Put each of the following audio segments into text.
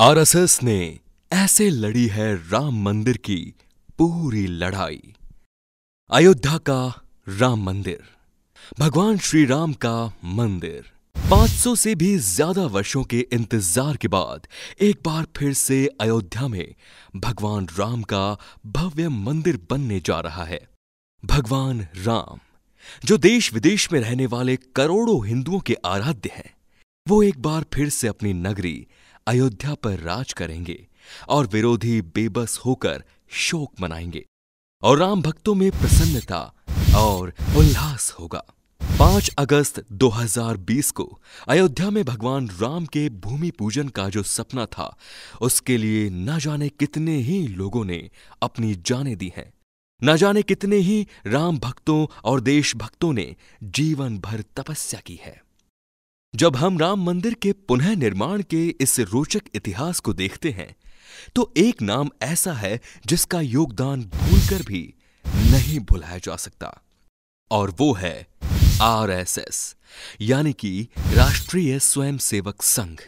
RSS ने ऐसे लड़ी है राम मंदिर की पूरी लड़ाई अयोध्या का राम मंदिर भगवान श्री राम का मंदिर 500 से भी ज्यादा वर्षों के इंतजार के बाद एक बार फिर से अयोध्या में भगवान राम का भव्य मंदिर बनने जा रहा है भगवान राम जो देश विदेश में रहने वाले करोड़ों हिंदुओं के आराध्य हैं वो एक बार फिर से अपनी नगरी अयोध्या पर राज करेंगे और विरोधी बेबस होकर शोक मनाएंगे और राम भक्तों में प्रसन्नता और उल्लास होगा 5 अगस्त 2020 को अयोध्या में भगवान राम के भूमि पूजन का जो सपना था उसके लिए न जाने कितने ही लोगों ने अपनी जाने दी हैं न जाने कितने ही राम भक्तों और देशभक्तों ने जीवन भर तपस्या की है जब हम राम मंदिर के पुनः निर्माण के इस रोचक इतिहास को देखते हैं तो एक नाम ऐसा है जिसका योगदान भूलकर भी नहीं भुलाया जा सकता और वो है आरएसएस यानी कि राष्ट्रीय स्वयंसेवक संघ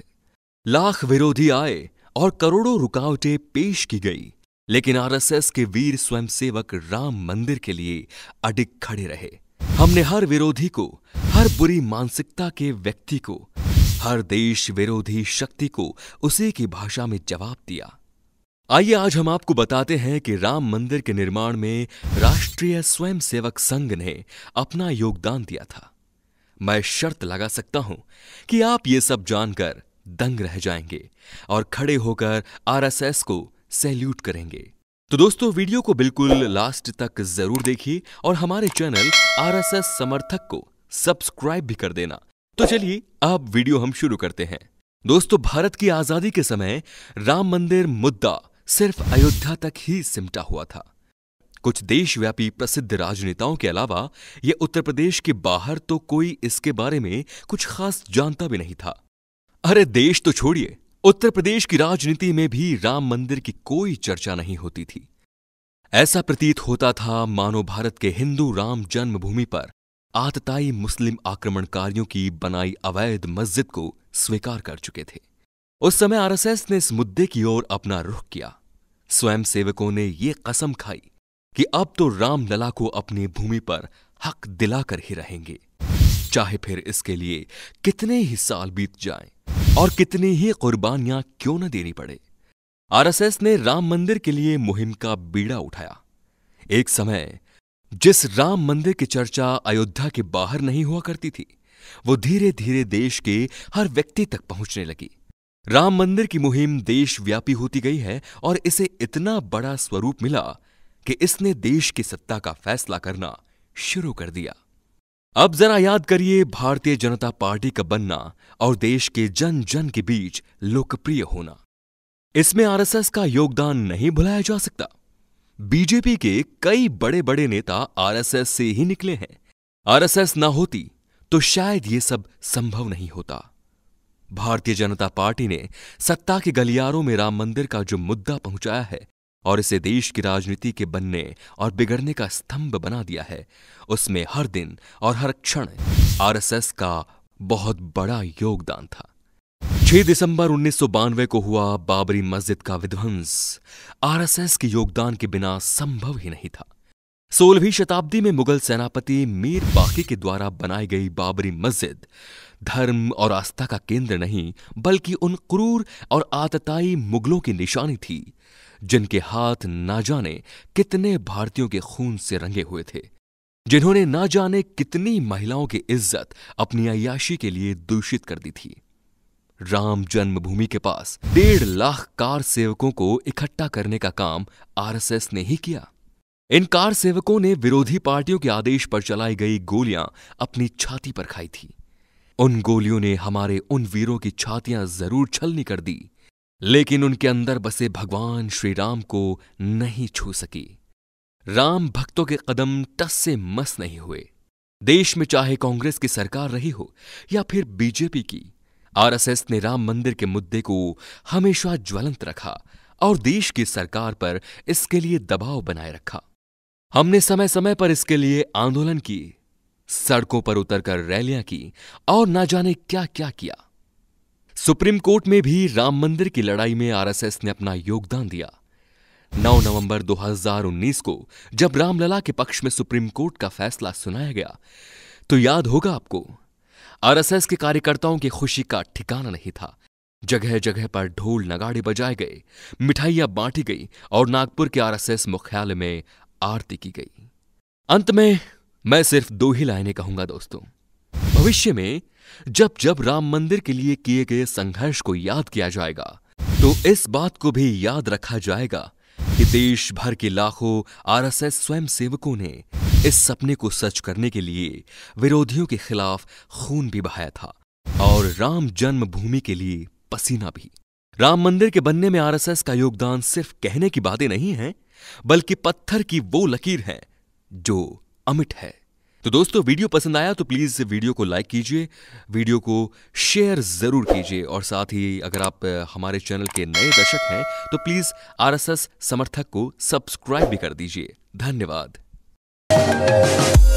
लाख विरोधी आए और करोड़ों रुकावटें पेश की गई लेकिन आरएसएस के वीर स्वयंसेवक राम मंदिर के लिए अडिग खड़े रहे हमने हर विरोधी को हर बुरी मानसिकता के व्यक्ति को हर देश विरोधी शक्ति को उसी की भाषा में जवाब दिया आइए आज हम आपको बताते हैं कि राम मंदिर के निर्माण में राष्ट्रीय स्वयंसेवक संघ ने अपना योगदान दिया था मैं शर्त लगा सकता हूं कि आप ये सब जानकर दंग रह जाएंगे और खड़े होकर आरएसएस को सैल्यूट करेंगे तो दोस्तों वीडियो को बिल्कुल लास्ट तक जरूर देखिए और हमारे चैनल आरएसएस समर्थक को सब्सक्राइब भी कर देना तो चलिए अब वीडियो हम शुरू करते हैं दोस्तों भारत की आजादी के समय राम मंदिर मुद्दा सिर्फ अयोध्या तक ही सिमटा हुआ था कुछ देशव्यापी प्रसिद्ध राजनेताओं के अलावा यह उत्तर प्रदेश के बाहर तो कोई इसके बारे में कुछ खास जानता भी नहीं था अरे देश तो छोड़िए उत्तर प्रदेश की राजनीति में भी राम मंदिर की कोई चर्चा नहीं होती थी ऐसा प्रतीत होता था मानो भारत के हिंदू राम जन्मभूमि पर आतताई मुस्लिम आक्रमणकारियों की बनाई अवैध मस्जिद को स्वीकार कर चुके थे उस समय आरएसएस ने इस मुद्दे की ओर अपना रुख किया स्वयंसेवकों ने यह कसम खाई कि अब तो रामलला को अपनी भूमि पर हक दिलाकर ही रहेंगे चाहे फिर इसके लिए कितने ही साल बीत जाएं और कितनी ही कुर्बानियां क्यों न देनी पड़े आरएसएस ने राम मंदिर के लिए मुहिम का बीड़ा उठाया एक समय जिस राम मंदिर की चर्चा अयोध्या के बाहर नहीं हुआ करती थी वो धीरे धीरे देश के हर व्यक्ति तक पहुंचने लगी राम मंदिर की मुहिम देशव्यापी होती गई है और इसे इतना बड़ा स्वरूप मिला कि इसने देश की सत्ता का फैसला करना शुरू कर दिया अब जरा याद करिए भारतीय जनता पार्टी का बनना और देश के जन जन के बीच लोकप्रिय होना इसमें आरएसएस का योगदान नहीं भुलाया जा सकता बीजेपी के कई बड़े बड़े नेता आरएसएस से ही निकले हैं आरएसएस ना होती तो शायद ये सब संभव नहीं होता भारतीय जनता पार्टी ने सत्ता के गलियारों में राम मंदिर का जो मुद्दा पहुंचाया है और इसे देश की राजनीति के बनने और बिगड़ने का स्तंभ बना दिया है उसमें हर दिन और हर क्षण आरएसएस का बहुत बड़ा योगदान था 6 दिसंबर उन्नीस को हुआ बाबरी मस्जिद का विध्वंस आरएसएस के योगदान के बिना संभव ही नहीं था सोलहवीं शताब्दी में मुगल सेनापति मीर बाकी के द्वारा बनाई गई बाबरी मस्जिद धर्म और आस्था का केंद्र नहीं बल्कि उन क्रूर और आतताई मुगलों की निशानी थी जिनके हाथ ना जाने कितने भारतीयों के खून से रंगे हुए थे जिन्होंने ना जाने कितनी महिलाओं की इज्जत अपनी अयाशी के लिए दूषित कर दी थी राम जन्मभूमि के पास डेढ़ लाख कार सेवकों को इकट्ठा करने का काम आरएसएस ने ही किया इन कार सेवकों ने विरोधी पार्टियों के आदेश पर चलाई गई गोलियां अपनी छाती पर खाई थी उन गोलियों ने हमारे उन वीरों की छातियां जरूर छलनी कर दी लेकिन उनके अंदर बसे भगवान श्री राम को नहीं छू सकी राम भक्तों के कदम टस से मस नहीं हुए देश में चाहे कांग्रेस की सरकार रही हो या फिर बीजेपी की आरएसएस ने राम मंदिर के मुद्दे को हमेशा ज्वलंत रखा और देश की सरकार पर इसके लिए दबाव बनाए रखा हमने समय समय पर इसके लिए आंदोलन की सड़कों पर उतरकर रैलियां की और ना जाने क्या क्या किया सुप्रीम कोर्ट में भी राम मंदिर की लड़ाई में आरएसएस ने अपना योगदान दिया 9 नवंबर 2019 को जब रामलला के पक्ष में सुप्रीम कोर्ट का फैसला सुनाया गया तो याद होगा आपको आरएसएस के कार्यकर्ताओं की खुशी का ठिकाना नहीं था जगह जगह पर ढोल नगाड़े बजाए गए मिठाइयां बांटी गई और नागपुर के आरएसएस मुख्यालय में आरती की गई अंत में मैं सिर्फ दो ही लाइनें कहूंगा दोस्तों भविष्य में जब जब राम मंदिर के लिए किए गए संघर्ष को याद किया जाएगा तो इस बात को भी याद रखा जाएगा कि देश भर के लाखों आरएसएस स्वयंसेवकों ने इस सपने को सच करने के लिए विरोधियों के खिलाफ खून भी बहाया था और राम जन्मभूमि के लिए पसीना भी राम मंदिर के बनने में आरएसएस का योगदान सिर्फ कहने की बातें नहीं है बल्कि पत्थर की वो लकीर है जो अमिट है तो दोस्तों वीडियो पसंद आया तो प्लीज वीडियो को लाइक कीजिए वीडियो को शेयर जरूर कीजिए और साथ ही अगर आप हमारे चैनल के नए दर्शक हैं तो प्लीज आरएसएस समर्थक को सब्सक्राइब भी कर दीजिए धन्यवाद Música